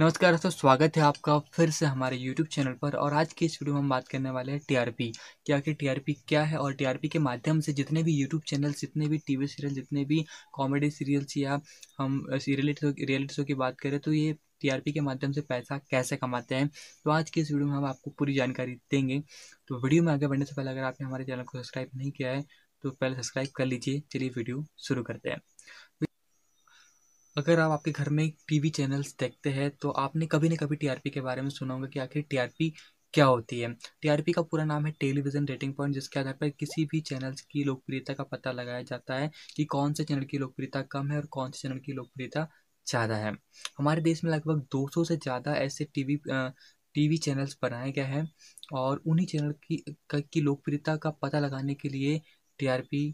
नमस्कार दोस्तों स्वागत है आपका फिर से हमारे YouTube चैनल पर और आज की इस वीडियो में हम बात करने वाले हैं टीआरपी कि टीआरपी क्या है और टीआरपी के माध्यम से जितने भी YouTube चैनल जितने भी टीवी सीरियल जितने भी कॉमेडी सीरियल्स या हम रियलिटी रियलिटी शो की बात करें तो ये टीआरपी के माध्यम से पैसा कैसे कमाते हैं तो आज की इस वीडियो में हम आपको पूरी जानकारी देंगे तो वीडियो में आगे बढ़ने से पहले अगर आपने हमारे चैनल को सब्सक्राइब नहीं किया है तो पहले सब्सक्राइब कर लीजिए चलिए वीडियो शुरू करते हैं अगर आप आपके घर में टीवी चैनल्स देखते हैं तो आपने कभी ना कभी टीआरपी के बारे में सुना होगा कि आखिर टीआरपी क्या होती है टीआरपी का पूरा नाम है टेलीविज़न रेटिंग पॉइंट जिसके आधार पर किसी भी चैनल्स की लोकप्रियता का पता लगाया जाता है कि कौन से चैनल की लोकप्रियता कम है और कौन से चैनल की लोकप्रियता ज़्यादा है हमारे देश में लगभग 200 से ज़्यादा ऐसे टीवी टीवी चैनल्स बनाए गए हैं और उन्हीं चैनल की की लोकप्रियता का पता लगाने के लिए टीआरपी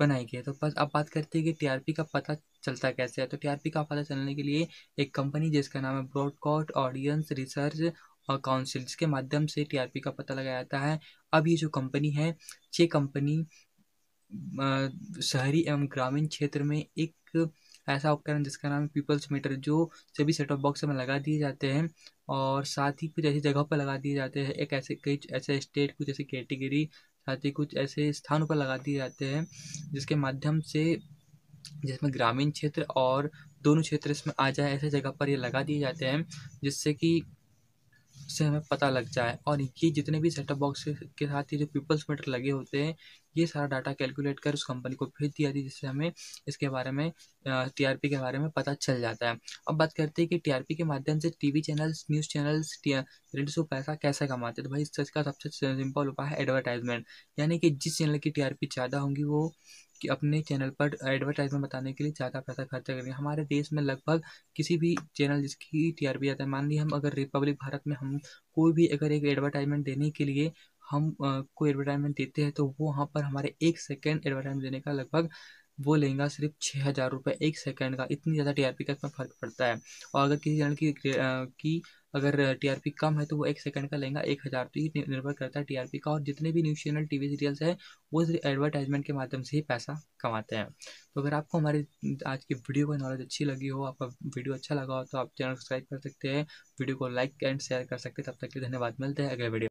बनाई गई है तो बस अब बात करते हैं कि टीआरपी का पता चलता कैसे है तो टीआरपी का पता चलने के लिए एक कंपनी जिसका नाम है ब्रॉडकॉट ऑडियंस रिसर्च और काउंसिल जिसके माध्यम से टीआरपी का पता लगाया जाता है अब ये जो कंपनी है ये कंपनी शहरी एवं ग्रामीण क्षेत्र में एक ऐसा उपकरण जिसका नाम है पीपल्स मीटर जो सभी सेट ऑफ बॉक्स में लगा दिए जाते हैं और साथ ही कुछ ऐसी जगहों पर लगा दिए जाते हैं एक ऐसे कई ऐसे स्टेट कुछ ऐसी कैटेगरी साथ ही कुछ ऐसे स्थानों पर लगा दिए जाते हैं जिसके माध्यम से जिसमें ग्रामीण क्षेत्र और दोनों क्षेत्र इसमें आ जाए ऐसे जगह पर ये लगा दिए जाते हैं जिससे कि से हमें पता लग जाए और ये जितने भी सेटअप बॉक्स के साथ ही जो पीपल्स मीटर लगे होते हैं ये सारा डाटा कैलकुलेट कर उस कंपनी को भेज दिया जाती है जिससे हमें इसके बारे में टीआरपी के बारे में पता चल जाता है अब बात करते हैं कि टीआरपी के माध्यम से TV channels news channels radio show पैसा कैसे कमाते हैं तो भाई का सबसे सिंपल उपाय है एडवर्टाइजमेंट यानी कि जिस चैनल की टी ज़्यादा होंगी वो कि अपने चैनल पर एडवर्टाइजमेंट बताने के लिए ज़्यादा पैसा खर्चा करेंगे हमारे देश में लगभग किसी भी चैनल जिसकी टी आर आता है मान ली हम अगर रिपब्लिक भारत में हम कोई भी अगर एक एडवर्टाइजमेंट देने के लिए हम कोई एडवर्टाइजमेंट देते हैं तो वो वहाँ पर हमारे एक सेकेंड एडवर्टाइजमेंट देने का लगभग वो लेंगे सिर्फ छः हज़ार रुपये एक सेकेंड का इतनी ज़्यादा टी आर पी का इसमें फ़र्क पड़ता है और अगर किसी चैनल की की अगर टीआरपी कम है तो वो एक सेकेंड का लेंगे एक हज़ार तो ये निर्भर करता है टी आर पी का और जितने भी news channel T V serials हैं वो एडवर्टाइजमेंट के माध्यम से ही पैसा कमाते हैं तो अगर आपको हमारी आज की वीडियो का नॉलेज अच्छी लगी हो आपका वीडियो अच्छा लगा हो तो आप चैनल सब्सक्राइब कर सकते हैं वीडियो को लाइक एंड शेयर कर सकते हैं तब तक के धन्यवाद मिलते हैं अगले वीडियो